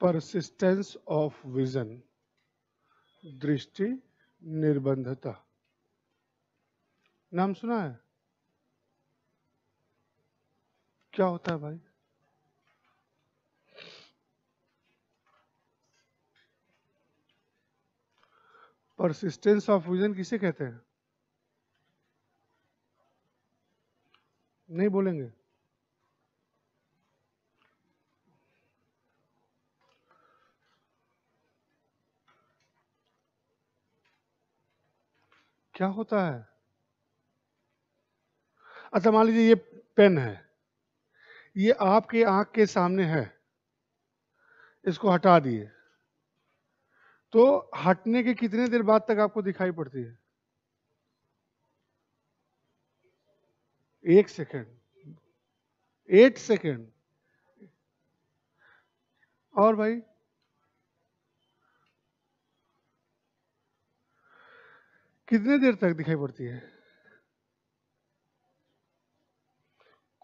Persistence of vision दृष्टि निर्बंधता नाम सुना है क्या होता है भाई परसिस्टेंस ऑफ विजन किसे कहते हैं नहीं बोलेंगे क्या होता है अच्छा मान लीजिए ये पेन है ये आपके आंख के सामने है इसको हटा दिए तो हटने के कितने देर बाद तक आपको दिखाई पड़ती है एक सेकेंड एट सेकेंड और भाई कितने देर तक दिखाई पड़ती है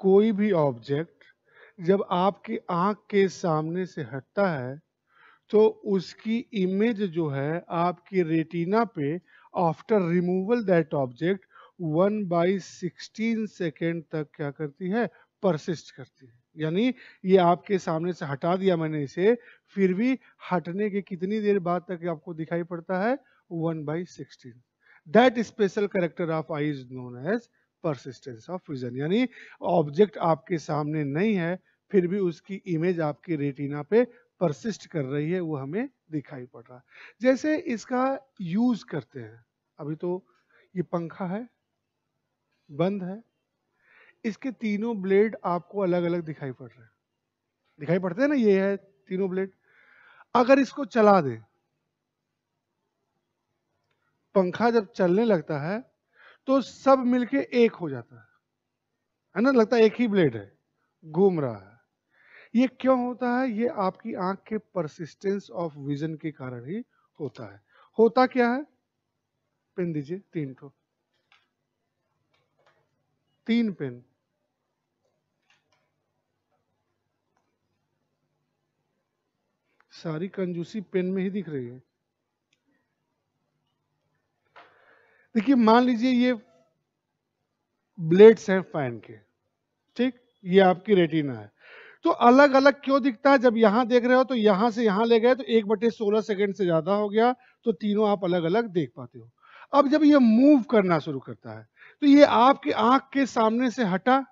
कोई भी ऑब्जेक्ट जब आपकी आंख के सामने से हटता है तो उसकी इमेज जो है आपकी रेटिना पे after removal that object one by sixteen second तक क्या करती है परसिस्ट करती है यानी ये आपके सामने से हटा दिया मैंने इसे फिर भी हटने के कितनी देर बाद तक आपको दिखाई पड़ता है one by sixteen that special character of eye is known as persistence of vision यानी ऑब्जेक्ट आपके सामने नहीं है फिर भी उसकी इमेज आपकी रेटिना पे परसिस्ट कर रही है वो हमें दिखाई पड़ रहा है जैसे इसका यूज करते हैं अभी तो ये पंखा है बंद है इसके तीनों ब्लेड आपको अलग अलग दिखाई पड़ रहे हैं दिखाई पड़ते हैं ना ये है तीनों ब्लेड अगर इसको चला दें पंखा जब चलने लगता है तो सब मिलके एक हो जाता है है ना लगता है एक ही ब्लेड है घूम रहा है ये क्यों होता है ये आपकी आंख के परसिस्टेंस ऑफ विजन के कारण ही होता है होता क्या है पेन दीजिए तीन ठो तीन पेन सारी कंजूसी पेन में ही दिख रही है देखिए मान लीजिए ये ब्लेड्स हैं फैन के ठीक ये आपकी रेटिना है तो अलग अलग क्यों दिखता है जब यहां देख रहे हो तो यहां से यहां ले गए तो एक बटे सोलह सेकेंड से ज़्यादा हो गया तो तीनों आप अलग अलग देख पाते हो अब जब ये मूव करना शुरू करता है तो ये आपकी आंख के सामने से हटा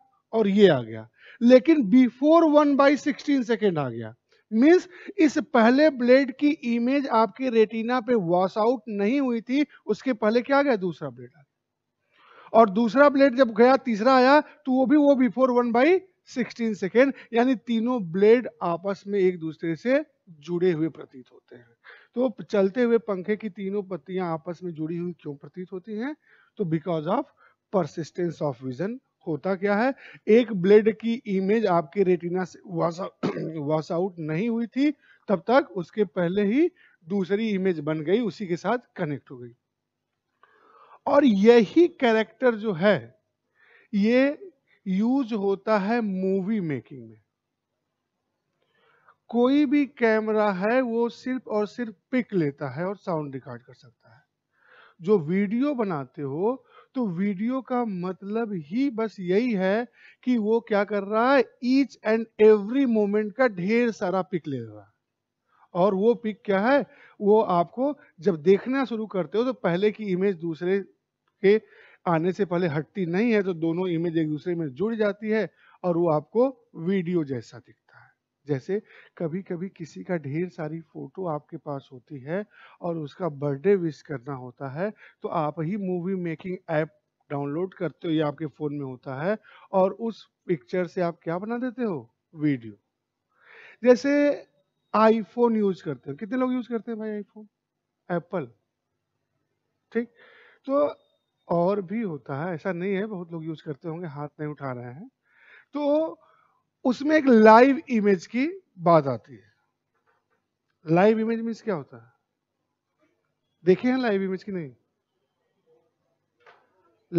और ये आ गया लेकिन before one by sixteen second आ गया मीन्स इस पहले ब्लेड की इमेज आपके रेटिना पे वॉश आउट नहीं हुई थी उसके पहले क्या गया दूसरा ब्लेड आ गया और दूसरा ब्लेड जब गया तीसरा आया तो वो भी वो before one by sixteen second यानी तीनों ब्लेड आपस में एक दूसरे से जुड़े हुए प्रतीत होते हैं तो चलते हुए पंखे की तीनों पत्तियां आपस में जुड़ी हुई क्यों प्रतीत होती हैं तो because of persistence of vision होता क्या है एक ब्लेड की इमेज आपके रेटिना से वॉश आउट नहीं हुई थी तब तक उसके पहले ही दूसरी इमेज बन गई उसी के साथ कनेक्ट हो गई और यही कैरेक्टर जो है ये यूज होता है मूवी मेकिंग में कोई भी कैमरा है वो सिर्फ और सिर्फ पिक लेता है और साउंड रिकॉर्ड कर सकता है जो वीडियो बनाते हो तो वीडियो का मतलब ही बस यही है कि वो क्या कर रहा है ईच एंड एवरी मोमेंट का ढेर सारा पिक ले रहा है और वो पिक क्या है वो आपको जब देखना शुरू करते हो तो पहले की इमेज दूसरे के आने से पहले हटती नहीं है तो दोनों इमेज एक दूसरे में जुड़ जाती है और वो आपको वीडियो जैसा दिखता जैसे कभी कभी किसी का ढेर सारी फोटो आपके पास होती है और उसका बर्थडे विश करना होता है तो आप ही मूवी मेकिंग ऐप डाउनलोड करते हो या आपके फ़ोन में होता है और उस पिक्चर से आप क्या बना देते हो वीडियो जैसे आईफोन यूज करते हो कितने लोग यूज करते हैं भाई आईफोन एप्पल ठीक तो और भी होता है ऐसा नहीं है बहुत लोग यूज करते होंगे हाथ नहीं उठा रहे हैं तो उसमें एक लाइव इमेज की बात आती है लाइव इमेज मीन्स क्या होता है देखे हैं लाइव इमेज की नहीं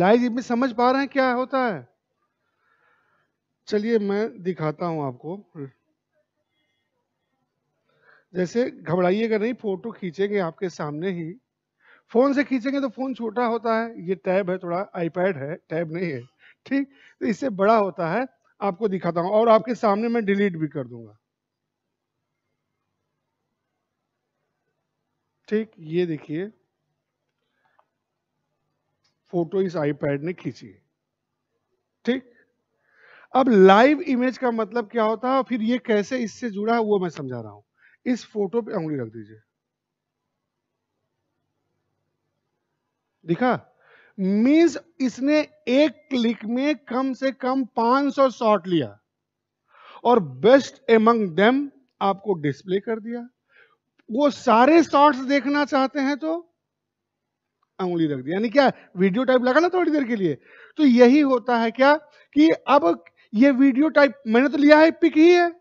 लाइव इमेज समझ पा रहे हैं क्या होता है चलिए मैं दिखाता हूं आपको जैसे घबराइएगा नहीं फोटो खींचेंगे आपके सामने ही फोन से खींचेंगे तो फोन छोटा होता है ये टैब है थोड़ा आईपैड है टैब नहीं है ठीक तो इससे बड़ा होता है आपको दिखाता हूं और आपके सामने मैं डिलीट भी कर दूंगा ठीक ये देखिए फोटो इस आईपैड ने खींची ठीक अब लाइव इमेज का मतलब क्या होता है फिर ये कैसे इससे जुड़ा है वो मैं समझा रहा हूं इस फोटो पे उंगली रख दीजिए दिखा मींस इसने एक क्लिक में कम से कम 500 शॉट लिया और बेस्ट एमंग देम आपको डिस्प्ले कर दिया वो सारे शॉर्ट देखना चाहते हैं तो उंगली रख दी यानी क्या वीडियो टाइप लगा ना थोड़ी देर के लिए तो यही होता है क्या कि अब ये वीडियो टाइप मैंने तो लिया है पिक ही है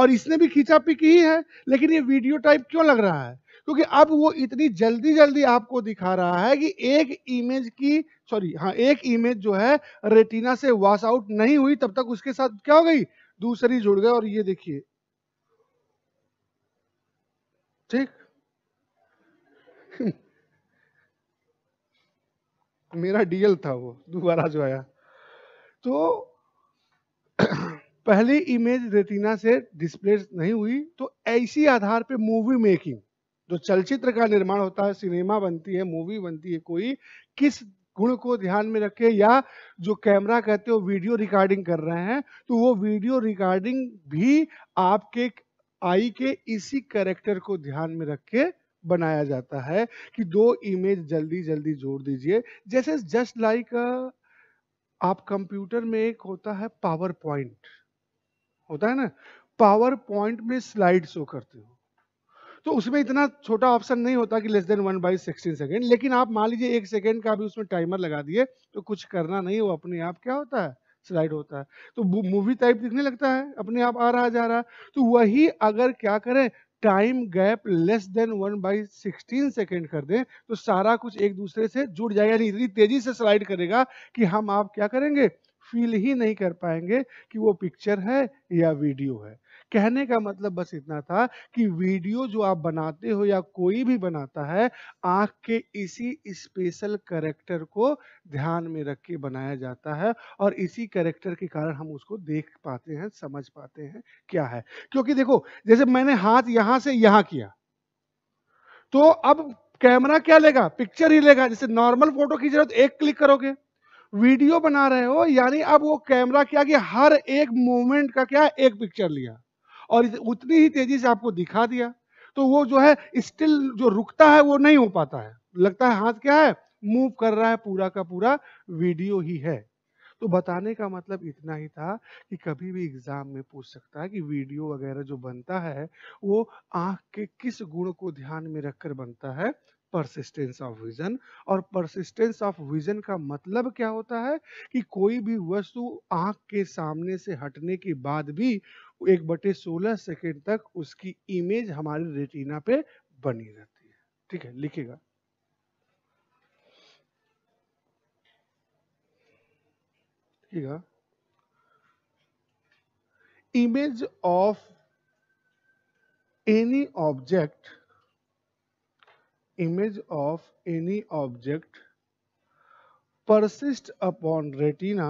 और इसने भी खींचा पिक ही है लेकिन ये वीडियो टाइप क्यों लग रहा है क्योंकि अब वो इतनी जल्दी जल्दी आपको दिखा रहा है कि एक इमेज की सॉरी हाँ एक इमेज जो है रेटिना से वॉश आउट नहीं हुई तब तक उसके साथ क्या हो गई दूसरी जुड़ गई और ये देखिए ठीक मेरा डीएल था वो दोबारा जो आया तो पहली इमेज रेटिना से डिस्प्लेस नहीं हुई तो ऐसी आधार पे मूवी मेकिंग जो चलचित्र का निर्माण होता है सिनेमा बनती है मूवी बनती है कोई किस गुण को ध्यान में रखे या जो कैमरा कहते हो वीडियो रिकॉर्डिंग कर रहे हैं तो वो वीडियो रिकॉर्डिंग भी आपके आई के इसी कैरेक्टर को ध्यान में रख के बनाया जाता है कि दो इमेज जल्दी जल्दी जोड़ दीजिए जैसे जस्ट लाइक आप कंप्यूटर में एक होता है पावर पॉइंट होता है ना पावर पॉइंट में स्लाइड शो करते हो तो उसमें इतना छोटा ऑप्शन नहीं होता कि less than one by sixteen second लेकिन आप मान लीजिए एक सेकेंड का भी उसमें टाइमर लगा दिए तो कुछ करना नहीं वो अपने आप क्या होता है स्लाइड होता है तो मूवी टाइप दिखने लगता है अपने आप आ रहा जा रहा तो वही अगर क्या करें time gap less than one by sixteen second कर दें तो सारा कुछ एक दूसरे से जुड़ जाएगा यानी इतनी तेजी से स्लाइड करेगा कि हम आप क्या करेंगे फील ही नहीं कर पाएंगे कि वो पिक्चर है या वीडियो है कहने का मतलब बस इतना था कि वीडियो जो आप बनाते हो या कोई भी बनाता है आंख के इसी स्पेशल करेक्टर को ध्यान में रख के बनाया जाता है और इसी करेक्टर के कारण हम उसको देख पाते हैं समझ पाते हैं क्या है क्योंकि देखो जैसे मैंने हाथ यहां से यहां किया तो अब कैमरा क्या लेगा पिक्चर ही लेगा जैसे नॉर्मल फोटो खींच रहे हो तो एक क्लिक करोगे वीडियो बना रहे हो यानी अब वो कैमरा क्या कि हर एक मोमेंट का क्या एक पिक्चर लिया और उतनी ही तेजी से आपको दिखा दिया तो वो जो है स्टिल जो रुकता है वो नहीं हो पाता है लगता है हाथ क्या है मूव कर रहा है पूरा का पूरा वीडियो ही है तो बताने का मतलब इतना ही था कि कभी भी एग्जाम में पूछ सकता है कि वीडियो वगैरह जो बनता है वो आंख के किस गुण को ध्यान में रखकर बनता है परसिस्टेंस ऑफ विजन और परसिस्टेंस ऑफ विजन का मतलब क्या होता है कि कोई भी वस्तु आंख के सामने से हटने के बाद भी एक बटे सोलह सेकेंड तक उसकी इमेज हमारे रेटिना पे बनी रहती है ठीक है लिखेगा image of any object image of any object persist upon retina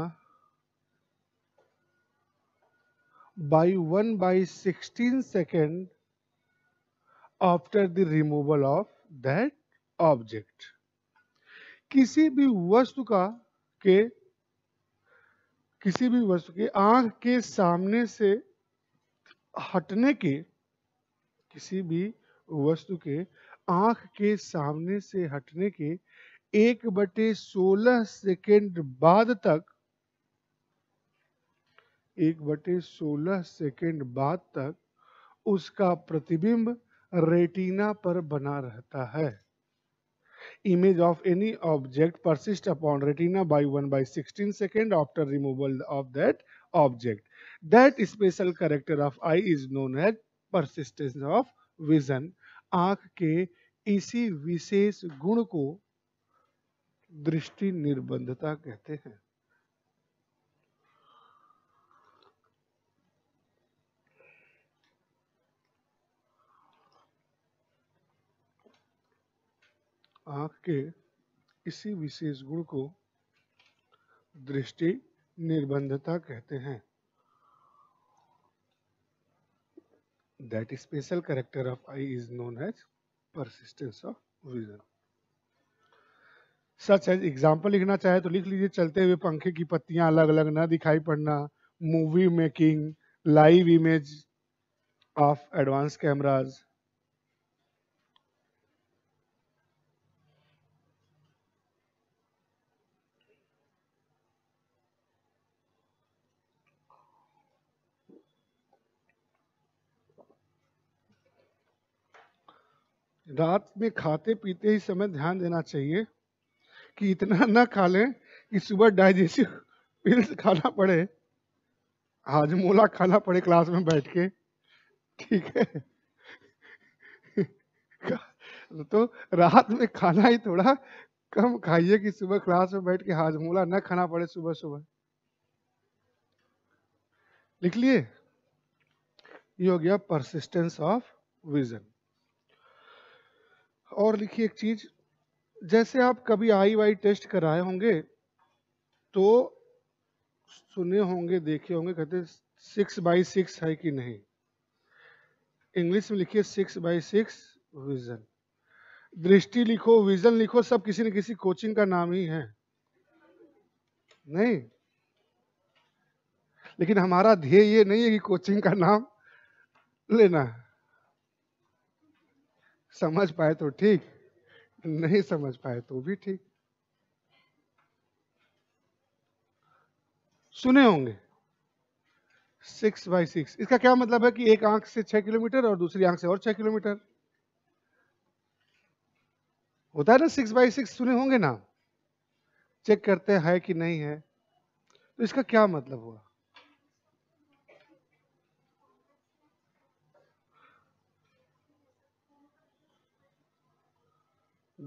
by 1 by 16 second after the removal of that object. किसी भी वस्तु का के किसी भी वस्तु के आंख के सामने से हटने के किसी भी वस्तु के आंख के सामने से हटने के एक बटे सोलह सेकेंड बाद तक एक बटे सोलह सेकेंड बाद तक उसका प्रतिबिंब रेटिना पर बना रहता है image of any object persist upon retina by one by sixteen second after removal of that object that special character of eye is known as persistence of vision आंख के इसी विशेष गुण को दृष्टि निर्बंधता कहते हैं आंख के इसी विशेष गुण को दृष्टि निर्बंधता कहते हैं that special character of eye is known as persistence of vision such as example लिखना चाहे तो लिख लीजिए चलते हुए पंखे की पत्तियां अलग अलग ना दिखाई पड़ना movie making live image of advance cameras रात में खाते पीते ही समय ध्यान देना चाहिए कि इतना ना खा लें कि सुबह डाइजेस्टिव पिल्स खाना पड़े हाजमोला खाना पड़े क्लास में बैठ के ठीक है तो रात में खाना ही थोड़ा कम खाइए कि सुबह क्लास में बैठ के हाजमोला ना खाना पड़े सुबह सुबह लिख लिए ये हो गया परसिस्टेंस ऑफ विजन और लिखिए एक चीज जैसे आप कभी आई वाई टेस्ट कराए होंगे तो सुने होंगे देखे होंगे कहते सिक्स बाई सिक्स है कि नहीं इंग्लिश में लिखिए सिक्स बाई सिक्स विजन दृष्टि लिखो विजन लिखो सब किसी न किसी कोचिंग का नाम ही है नहीं लेकिन हमारा ध्येय ये नहीं है कि कोचिंग का नाम लेना है समझ पाए तो ठीक नहीं समझ पाए तो भी ठीक सुने होंगे सिक्स बाय सिक्स इसका क्या मतलब है कि एक आंख से छह किलोमीटर और दूसरी आंख से और छह किलोमीटर होता है ना सिक्स बाय सिक्स सुने होंगे ना चेक करते हैं है कि नहीं है तो इसका क्या मतलब हुआ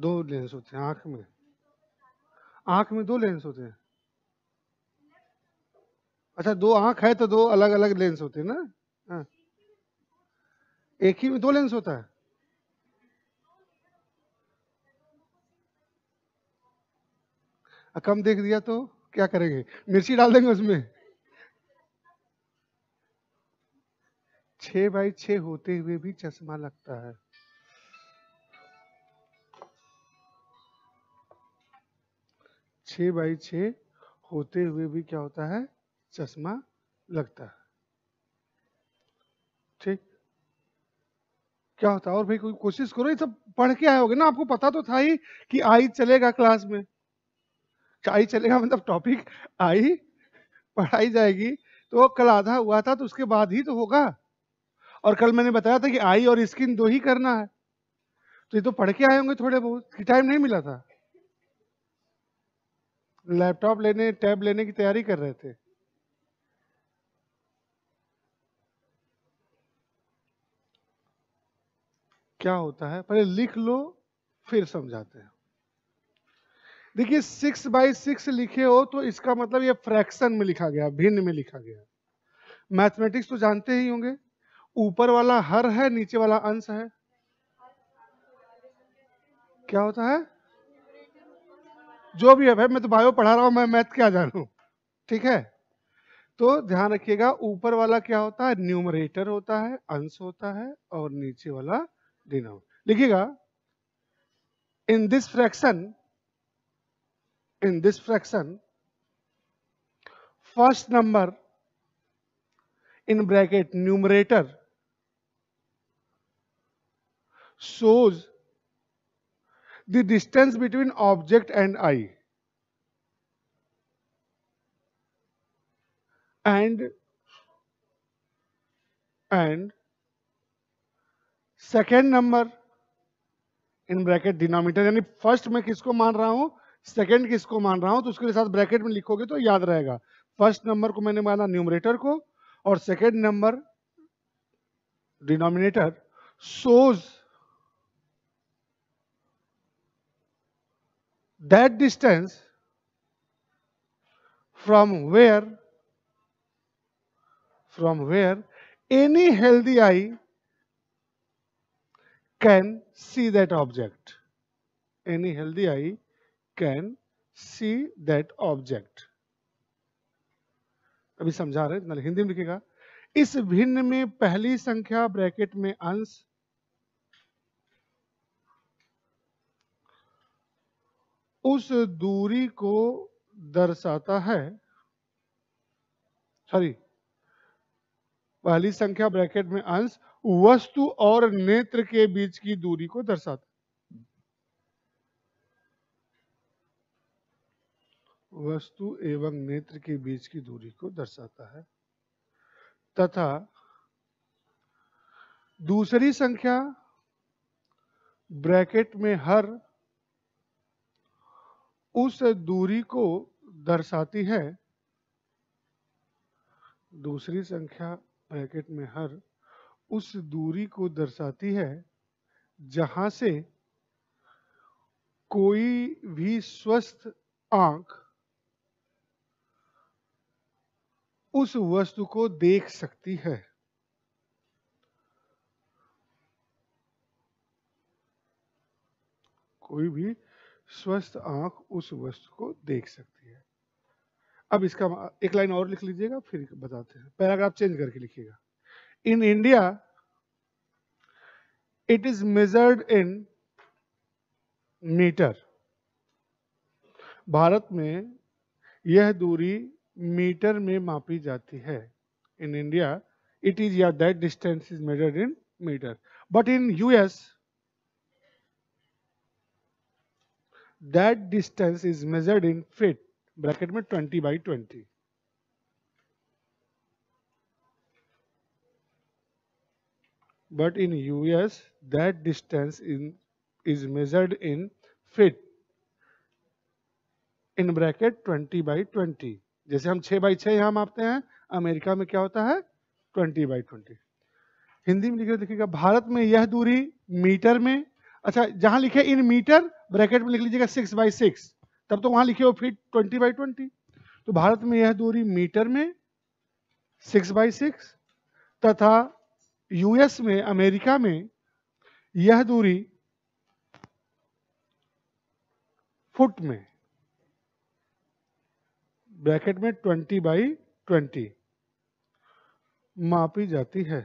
दो लेंस होते हैं आंख में आंख में दो लेंस होते हैं अच्छा दो आंख है तो दो अलग अलग लेंस होते हैं ना हाँ। एक ही में दो लेंस होता है कम देख दिया तो क्या करेंगे मिर्ची डाल देंगे उसमें छ बाई छे होते हुए भी चश्मा लगता है छ बाई छ होते हुए भी क्या होता है चश्मा लगता है ठीक क्या होता है और भाई कोई कोशिश करो ये सब पढ़ के आए होगे ना आपको पता तो था ही कि आई चलेगा क्लास में आई चलेगा मतलब टॉपिक आई पढ़ाई जाएगी तो कल आधा हुआ था तो उसके बाद ही तो होगा और कल मैंने बताया था कि आई और स्किन दो ही करना है तो ये तो पढ़ के आए होंगे थोड़े बहुत टाइम नहीं मिला था लैपटॉप लेने टैब लेने की तैयारी कर रहे थे क्या होता है पहले लिख लो फिर समझाते हैं देखिए सिक्स बाई सिक्स लिखे हो तो इसका मतलब ये फ्रैक्शन में लिखा गया भिन्न में लिखा गया मैथमेटिक्स तो जानते ही होंगे ऊपर वाला हर है नीचे वाला अंश है क्या होता है जो भी है भाई मैं तो बायो पढ़ा रहा हूँ मैं मैथ क्या जानू ठीक है तो ध्यान रखिएगा ऊपर वाला क्या होता है न्यूमरेटर होता है अंश होता है और नीचे वाला डिनोम लिखिएगा in this fraction in this fraction first number in bracket numerator shows the distance between object and eye and and second number in bracket denominator यानी फर्स्ट मैं किसको मान रहा हूं सेकेंड किसको मान रहा हूं तो उसके साथ ब्रैकेट में लिखोगे तो याद रहेगा फर्स्ट नंबर को मैंने माना न्यूमरेटर को और second number denominator shows that distance from where from where any healthy eye can see that object any healthy eye can see that object अभी समझा रहे हिंदी में लिखेगा इस भिन्न में पहली संख्या ब्रैकेट में अंश उस दूरी को दर्शाता है सॉरी पहली संख्या ब्रैकेट में अंश वस्तु और नेत्र के बीच की दूरी को दर्शाता वस्तु एवं नेत्र के बीच की दूरी को दर्शाता है तथा दूसरी संख्या ब्रैकेट में हर उस दूरी को दर्शाती है दूसरी संख्या ब्रैकेट में हर उस दूरी को दर्शाती है जहां से कोई भी स्वस्थ आंख उस वस्तु को देख सकती है कोई भी स्वस्थ आंख उस वस्तु को देख सकती है अब इसका एक लाइन और लिख लीजिएगा फिर बताते हैं पैराग्राफ चेंज करके लिखिएगा in India it is measured in metre भारत में यह दूरी मीटर में मापी जाती है इन इंडिया इट इज या that distance is measured in metre but in US that distance is measured in feet bracket mein 20 by 20 but in US that distance in is measured in feet in bracket 20 by 20 jaise hum 6 by 6 yahan maapte hain america mein kya hota hai 20 by 20 hindi mein likhe dekhiyega bharat mein yah duri meter mein acha jahan likhe in meter bracket में लिख लीजिएगा six by six तब तो वहां लिखे हो fit twenty by twenty तो भारत में यह दूरी मीटर में सिक्स बाई सिक्स तथा यूएस में अमेरिका में यह दूरी फुट में ब्रैकेट में ट्वेंटी बाई ट्वेंटी मापी जाती है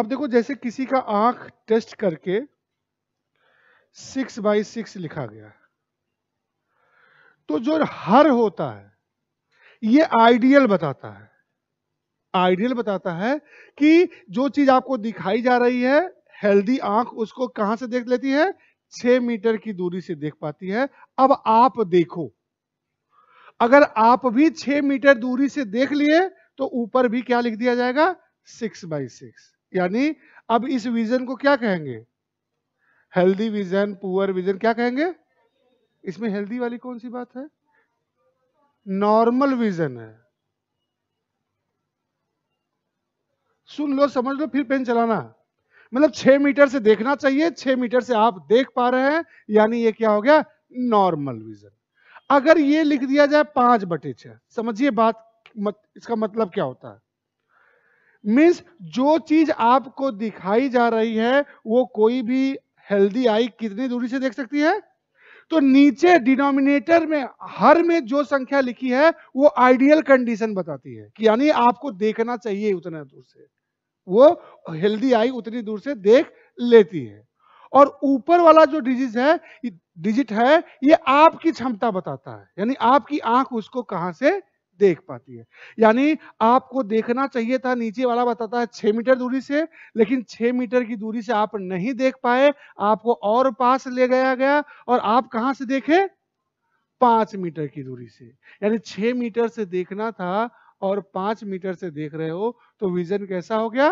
अब देखो जैसे किसी का आंख टेस्ट करके सिक्स बाई सिक्स लिखा गया तो जो हर होता है ये आइडियल बताता है आइडियल बताता है कि जो चीज आपको दिखाई जा रही है हेल्दी आंख उसको कहां से देख लेती है छह मीटर की दूरी से देख पाती है अब आप देखो अगर आप भी छह मीटर दूरी से देख लिए तो ऊपर भी क्या लिख दिया जाएगा सिक्स बाई सिक्स यानी अब इस विजन को क्या कहेंगे हेल्दी विजन पुअर विजन क्या कहेंगे इसमें हेल्दी वाली कौन सी बात है नॉर्मल विजन है सुन लो समझ लो फिर पेन चलाना मतलब छह मीटर से देखना चाहिए छह मीटर से आप देख पा रहे हैं यानी ये क्या हो गया नॉर्मल विजन अगर ये लिख दिया जाए पांच बटे छह समझिए बात मत, इसका मतलब क्या होता है मीन्स जो चीज आपको दिखाई जा रही है वो कोई भी हेल्दी आई कितनी दूरी से देख सकती है तो नीचे डिनोमिनेटर में हर में जो संख्या लिखी है वो आइडियल कंडीशन बताती है कि यानी आपको देखना चाहिए उतना दूर से वो हेल्दी आई उतनी दूर से देख लेती है और ऊपर वाला जो डिजिट है डिजिट है ये आपकी क्षमता बताता है यानी आपकी आंख उसको कहां से देख पाती है यानी आपको देखना चाहिए था नीचे वाला बताता है छह मीटर दूरी से लेकिन छह मीटर की दूरी से आप नहीं देख पाए आपको और पास ले गया गया और आप कहां से देखे पांच मीटर की दूरी से यानी छह मीटर से देखना था और पांच मीटर से देख रहे हो तो विजन कैसा हो गया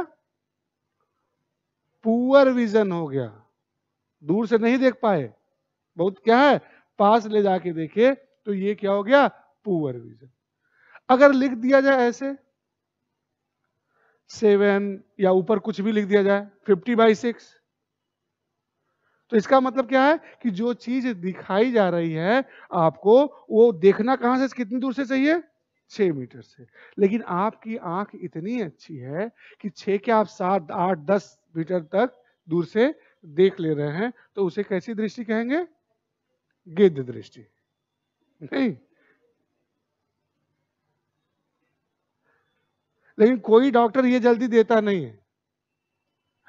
पुअर विजन हो गया दूर से नहीं देख पाए बहुत क्या है पास ले जाके देखे तो ये क्या हो गया पुअर विजन अगर लिख दिया जाए ऐसे सेवन या ऊपर कुछ भी लिख दिया जाए फिफ्टी बाई सिक्स तो इसका मतलब क्या है कि जो चीज दिखाई जा रही है आपको वो देखना कहां से कितनी दूर से चाहिए छह मीटर से लेकिन आपकी आंख इतनी अच्छी है कि छह के आप सात आठ दस मीटर तक दूर से देख ले रहे हैं तो उसे कैसी दृष्टि कहेंगे गिद्ध दृष्टि नहीं लेकिन कोई डॉक्टर ये जल्दी देता नहीं है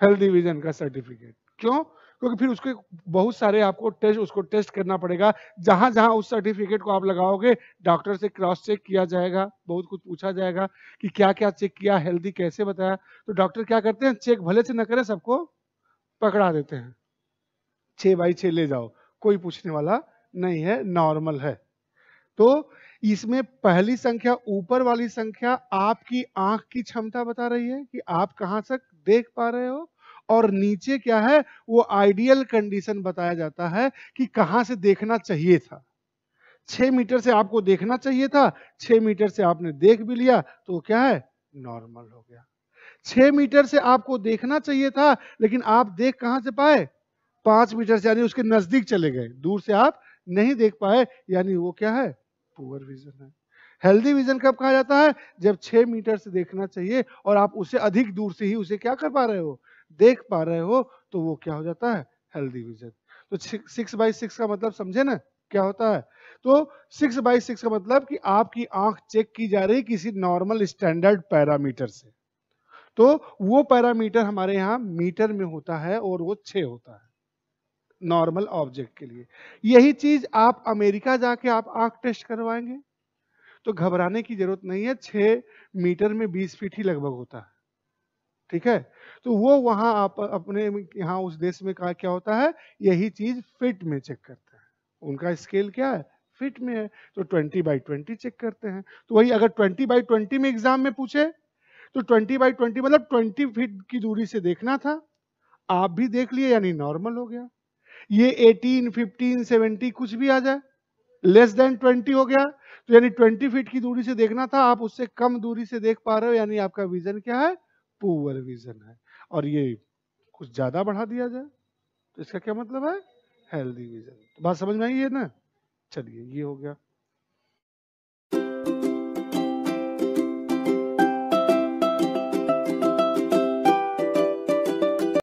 हेल्थ डिविजन का सर्टिफिकेट क्यों क्योंकि फिर उसके बहुत सारे आपको टेस्ट उसको टेस्ट करना पड़ेगा जहां जहां उस सर्टिफिकेट को आप लगाओगे डॉक्टर से क्रॉस चेक किया जाएगा बहुत कुछ पूछा जाएगा कि क्या क्या चेक किया हेल्दी कैसे बताया तो डॉक्टर क्या करते हैं चेक भले से न करें सबको पकड़ा देते हैं छः बाई छः ले जाओ कोई पूछने वाला नहीं है नॉर्मल है तो इसमें पहली संख्या ऊपर वाली संख्या आपकी आंख की क्षमता बता रही है कि आप कहां तक देख पा रहे हो और नीचे क्या है वो आइडियल कंडीशन बताया जाता है कि कहां से देखना चाहिए था छह मीटर से आपको देखना चाहिए था छह मीटर से आपने देख भी लिया तो क्या है नॉर्मल हो गया छह मीटर से आपको देखना चाहिए था लेकिन आप देख कहां से पाए पांच मीटर से यानी उसके नजदीक चले गए दूर से आप नहीं देख पाए यानी वो क्या है पुअर विजन है हेल्दी विजन कब कहा जाता है जब छह मीटर से देखना चाहिए और आप उसे अधिक दूर से ही उसे क्या कर पा रहे हो देख पा रहे हो तो वो क्या हो जाता है हेल्दी विजन तो सिक्स बाई सिक्स का मतलब समझे ना क्या होता है तो सिक्स बाई सिक्स का मतलब कि आपकी आंख चेक की जा रही किसी नॉर्मल स्टैंडर्ड पैरामीटर से तो वो पैरामीटर हमारे यहाँ मीटर में होता है और वो छः होता है नॉर्मल ऑब्जेक्ट के लिए यही चीज आप अमेरिका जाके आप आंख टेस्ट करवाएंगे तो घबराने की जरूरत नहीं है छह मीटर में बीस फीट ही लगभग होता है ठीक है तो वो वहां आप अपने यहाँ उस देश में कहा क्या होता है यही चीज फिट में चेक करते हैं उनका स्केल क्या है फिट में है तो 20 बाई 20 चेक करते हैं तो वही अगर 20 बाई 20 में एग्जाम में पूछे तो 20 बाई 20 मतलब 20 फीट की दूरी से देखना था आप भी देख लिए यानी नॉर्मल हो गया ये 18, 15, 70 कुछ भी आ जाए लेस देन 20 हो गया तो यानी 20 फीट की दूरी से देखना था आप उससे कम दूरी से देख पा रहे हो यानी आपका विजन क्या है पुअर विजन है और ये कुछ ज्यादा बढ़ा दिया जाए तो इसका क्या मतलब है हेल्दी विजन तो बात समझ में आई है ना चलिए ये हो गया